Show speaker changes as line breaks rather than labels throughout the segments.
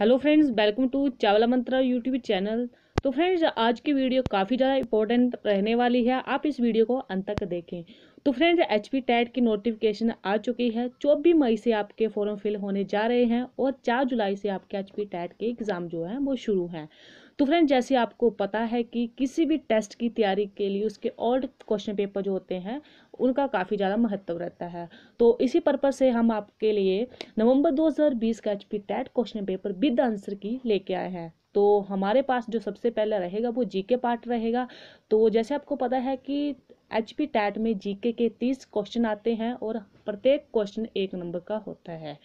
hello friends welcome to Chawla Mantra YouTube channel तो friends आज की वीडियो काफ़ी ज़्यादा इंपॉर्टेंट रहने वाली है आप इस वीडियो को अंत तक देखें तो फ्रेंड्स एच पी टैट की नोटिफिकेशन आ चुकी है चौबीस मई से आपके फॉर्म फिल होने जा रहे हैं और चार जुलाई से आपके एच पी टैट के एग्ज़ाम जो हैं वो शुरू हैं तो फ्रेंड जैसे आपको पता है कि किसी भी टेस्ट की तैयारी के लिए उसके ऑल्ड क्वेश्चन पेपर जो होते हैं उनका काफ़ी ज़्यादा महत्व रहता है तो इसी पर्पज़ से हम आपके लिए नवंबर 2020 का H P TET question paper with answer key लेके आए हैं तो हमारे पास जो सबसे पहला रहेगा वो जीके पार्ट रहेगा तो जैसे आपको पता है कि एच पी टैट में जीके के तीस क्वेश्चन आते हैं और प्रत्येक क्वेश्चन एक नंबर का होता है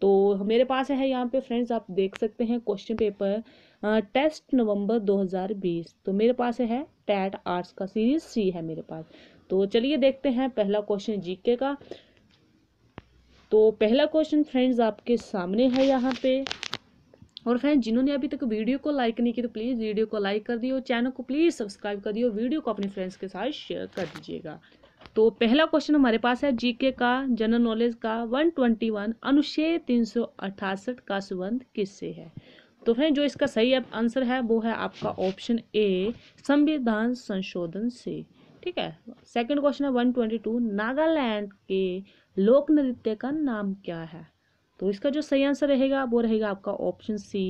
तो मेरे पास है यहाँ पे फ्रेंड्स आप देख सकते हैं क्वेश्चन पेपर टेस्ट नवंबर 2020 तो मेरे पास है टैट आर्ट्स का सीरीज सी है मेरे पास तो चलिए देखते हैं पहला क्वेश्चन जीके का तो पहला क्वेश्चन फ्रेंड्स आपके सामने है यहाँ पे और फ्रेंड्स जिन्होंने अभी तक वीडियो को लाइक नहीं किया तो प्लीज़ वीडियो को लाइक कर दियो चैनल को प्लीज़ सब्सक्राइब कर दियो वीडियो को अपने फ्रेंड्स के साथ शेयर कर दीजिएगा तो पहला क्वेश्चन हमारे पास है जीके का जनरल नॉलेज का 121 अनुच्छेद तीन का संबंध किससे है तो फ्रेंड जो इसका सही आंसर है वो है आपका ऑप्शन ए संविधान संशोधन से ठीक है सेकंड क्वेश्चन है वन ट्वेंटी टू नागालैंड के लोक नृत्य का नाम क्या है तो इसका जो सही आंसर रहेगा वो रहेगा आपका ऑप्शन सी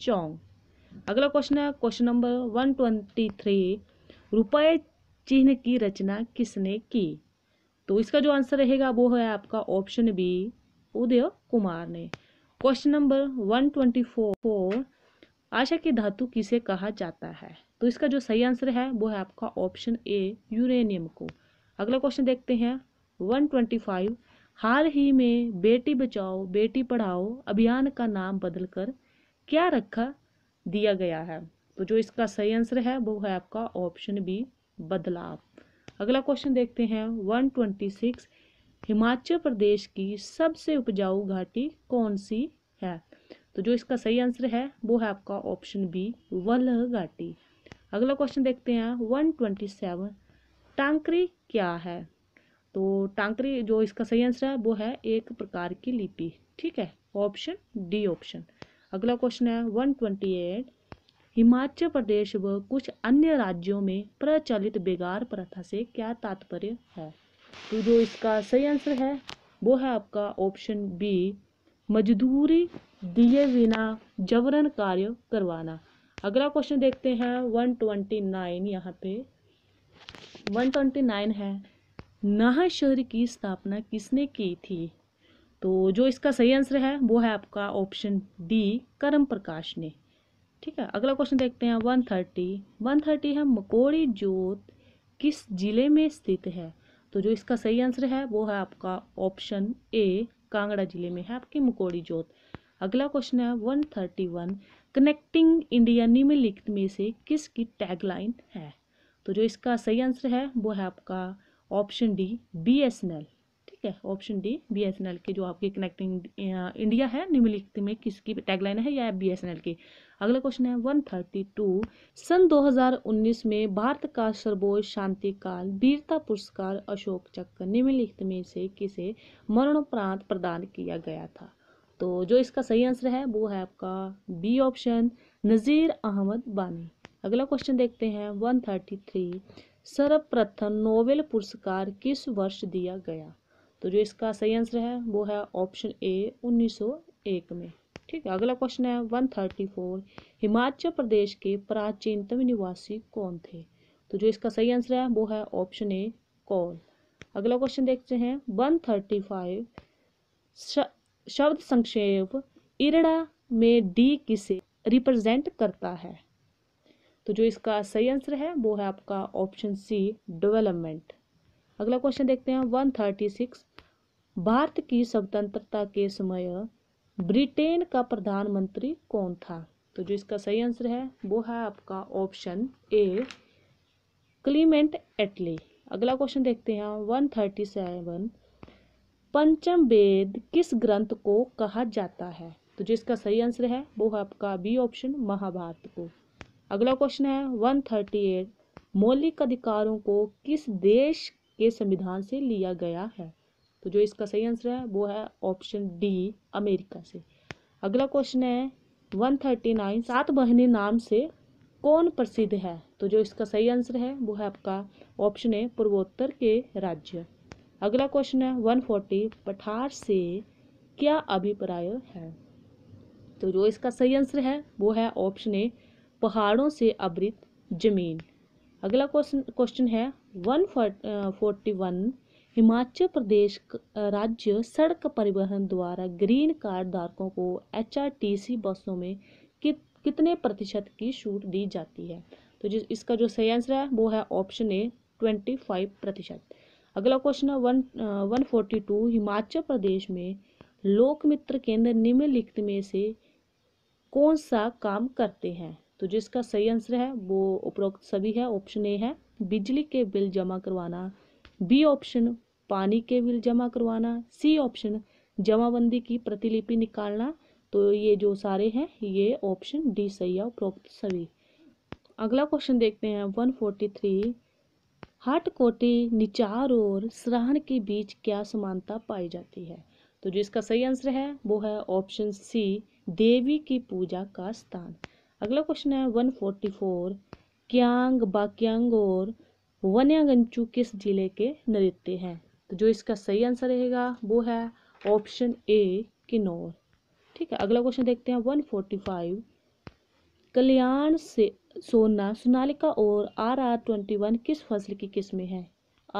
चौंग अगला क्वेश्चन है question number one twenty three रुपये चिन्ह की रचना किसने की तो इसका जो आंसर रहेगा वो है आपका ऑप्शन बी उदय कुमार ने question number one twenty four आशा की धातु किसे कहा जाता है तो इसका जो सही आंसर है वो है आपका ऑप्शन ए यूरेनियम को अगला क्वेश्चन देखते हैं वन ट्वेंटी फाइव हाल ही में बेटी बचाओ बेटी पढ़ाओ अभियान का नाम बदलकर क्या रखा दिया गया है तो जो इसका सही आंसर है वो है आपका ऑप्शन बी बदलाव अगला क्वेश्चन देखते हैं one twenty six Himachal Pradesh की सबसे उपजाऊ घाटी कौन सी है तो जो इसका सही आंसर है वो है आपका ऑप्शन बी वल घाटी अगला क्वेश्चन देखते हैं वन ट्वेंटी सेवन टांकरी क्या है तो टांकरी जो इसका सही आंसर है वो है एक प्रकार की लिपि ठीक है ऑप्शन डी ऑप्शन अगला क्वेश्चन है one twenty eight Himachal Pradesh व कुछ अन्य राज्यों में प्रचलित बेगार प्रथा से क्या तात्पर्य है तो जो इसका सही आंसर है वो है आपका ऑप्शन बी मजदूरी दिए बिना जबरन कार्य करवाना अगला क्वेश्चन देखते हैं वन ट्वेंटी नाइन यहाँ पे वन ट्वेंटी नाइन है नाहर शहर की स्थापना किसने की थी तो जो इसका सही आंसर है वो है आपका ऑप्शन डी करम प्रकाश ने ठीक है अगला क्वेश्चन देखते हैं वन थर्टी वन थर्टी है मकोड़ी जोत किस जिले में स्थित है तो जो इसका सही आंसर है वो है आपका ऑप्शन ए कांगड़ा जिले में है आपकी मकोड़ी जोत अगला क्वेश्चन है one thirty one connecting India निम्नलिखित में से किसकी टैगलाइन है तो जो इसका सही आंसर है वो है आपका option D B S N L ठीक है option D B S N L के जो आपकी कनेक्टिंग इंडिया है निम्नलिखित में किसकी टैगलाइन है या बी एस एन एल की अगला क्वेश्चन है वन थर्टी टू सन दो हज़ार उन्नीस में भारत का सर्वोच्च शांति काल वीरता पुरस्कार अशोक चक्र निम्नलिखित में से किसे मरणोपरांत प्रदान किया गया था तो जो इसका सही आंसर है वो है आपका बी ऑप्शन नज़ीर अहमद बानी अगला क्वेश्चन देखते हैं वन थर्टी थ्री सर्वप्रथम नोबेल पुरस्कार किस वर्ष दिया गया तो जो इसका सही आंसर है वो है ऑप्शन ए 1901 में ठीक है अगला क्वेश्चन है one thirty four Himachal Pradesh के प्राचीनतम निवासी कौन थे तो जो इसका सही आंसर है वो है ऑप्शन ए कौल अगला क्वेश्चन देखते हैं वन थर्टी फाइव शब्द संक्षेप इरड़ा में डी किसे रिप्रेजेंट करता है तो जो इसका सही आंसर है वो है आपका ऑप्शन सी डेवलपमेंट अगला क्वेश्चन देखते हैं वन थर्टी सिक्स भारत की स्वतंत्रता के समय ब्रिटेन का प्रधानमंत्री कौन था तो जो इसका सही आंसर है वो है आपका ऑप्शन ए क्लीमेंट एटली अगला क्वेश्चन देखते हैं वन थर्टी सेवन पंचम वेद किस ग्रंथ को कहा जाता है तो जिसका सही आंसर है वो है आपका बी ऑप्शन महाभारत को अगला क्वेश्चन है वन थर्टी एट मौलिक अधिकारों को किस देश के संविधान से लिया गया है तो जो इसका सही आंसर है वो है ऑप्शन डी अमेरिका से अगला क्वेश्चन है वन थर्टी नाइन सात बहने नाम से कौन प्रसिद्ध है तो जो इसका सही आंसर है वो है आपका ऑप्शन ए पूर्वोत्तर के राज्य अगला क्वेश्चन है वन फोर्टी पठार से क्या अभिप्राय है तो जो इसका सही आंसर है वो है ऑप्शन ए पहाड़ों से आवृत जमीन अगला क्वेश्चन क्वेश्चन है one forty one Himachal Pradesh राज्य सड़क परिवहन द्वारा ग्रीन कार्ड धारकों को एचआरटीसी बसों में कि, कितने प्रतिशत की छूट दी जाती है तो जिस इसका जो सही आंसर है वो है ऑप्शन ए ट्वेंटी फाइव प्रतिशत अगला क्वेश्चन है one one forty two Himachal Pradesh में लोक मित्र केंद्र निम्नलिखित में से कौन सा काम करते हैं तो जिसका सही आंसर है वो उपरोक्त सभी है ऑप्शन ए है बिजली के बिल जमा करवाना बी ऑप्शन पानी के बिल जमा करवाना सी ऑप्शन जमाबंदी की प्रतिलिपि निकालना तो ये जो सारे हैं ये ऑप्शन डी सही है उपरोक्त सभी अगला क्वेश्चन देखते हैं one forty three Hatkoti Nichar और सराहन के बीच क्या समानता पाई जाती है तो जो इसका सही आंसर है वो है ऑप्शन सी देवी की पूजा का स्थान अगला क्वेश्चन है 144 क्यांग बाक्यांग और वन्यांगंचू किस जिले के नृत्य हैं तो जो इसका सही आंसर रहेगा वो है ऑप्शन ए किन्नौर ठीक है अगला क्वेश्चन देखते हैं 145 कल्याण से सोना सोनालिका और आर आर ट्वेंटी वन किस फसल की किस्में है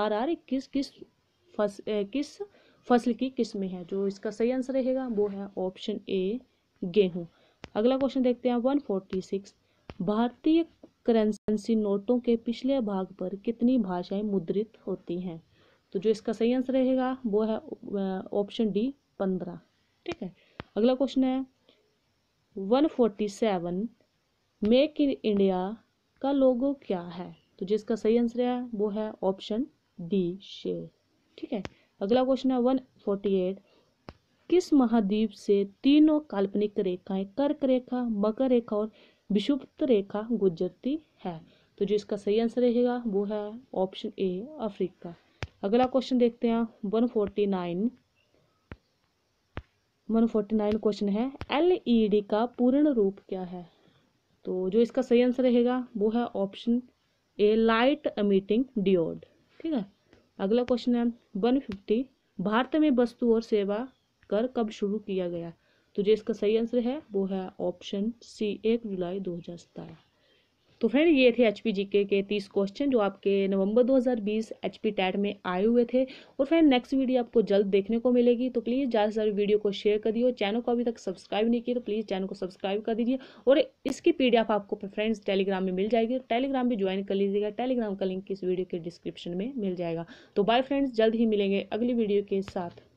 आर आर इक्कीस किस फस किस फसल की किस्में है जो इसका सही आंसर रहेगा वो है ऑप्शन ए गेहूं अगला क्वेश्चन देखते हैं वन फोर्टी सिक्स भारतीय करेंसी नोटों के पिछले भाग पर कितनी भाषाएं मुद्रित होती हैं तो जो इसका सही आंसर रहेगा वो है ऑप्शन डी पंद्रह ठीक है अगला क्वेश्चन है one forty seven make in India का लोगो क्या है तो जिसका सही आंसर है वो है ऑप्शन डी शेर ठीक है अगला क्वेश्चन है वन फोर्टी एट किस महाद्वीप से तीनों काल्पनिक रेखाएं कर्क रेखा मकर रेखा और विषुप्त रेखा गुजरती है तो जो इसका सही आंसर रहेगा वो है ऑप्शन ए अफ्रीका अगला क्वेश्चन देखते हैं one forty nine one forty nine question है एल ई डी का पूर्ण रूप क्या है तो जो इसका सही आंसर रहेगा वो है ऑप्शन ए लाइट अमीटिंग डिओड ठीक है अगला क्वेश्चन है वन फिफ्टी भारत में वस्तु और सेवा कर कब शुरू किया गया तो जो इसका सही आंसर है वो है ऑप्शन सी एक जुलाई दो हज़ार सतारह तो फ्रेंड ये थे एच पी के तीस क्वेश्चन जो आपके नवंबर 2020 एच टैट में आए हुए थे और फ्रेंड नेक्स्ट वीडियो आपको जल्द देखने को मिलेगी तो प्लीज़ ज़्यादा से ज़्यादा वीडियो को शेयर कर दिए चैनल को अभी तक सब्सक्राइब नहीं किया तो प्लीज़ चैनल को सब्सक्राइब कर दीजिए और इसकी पी आपको फ्रेंड्स टेलीग्राम में मिल जाएगी टेलीग्राम तो भी ज्वाइन कर लीजिएगा टेलीग्राम का लिंक इस वीडियो के डिस्क्रिप्शन में मिल जाएगा तो बाय फ्रेंड्स जल्द ही मिलेंगे अगली वीडियो के साथ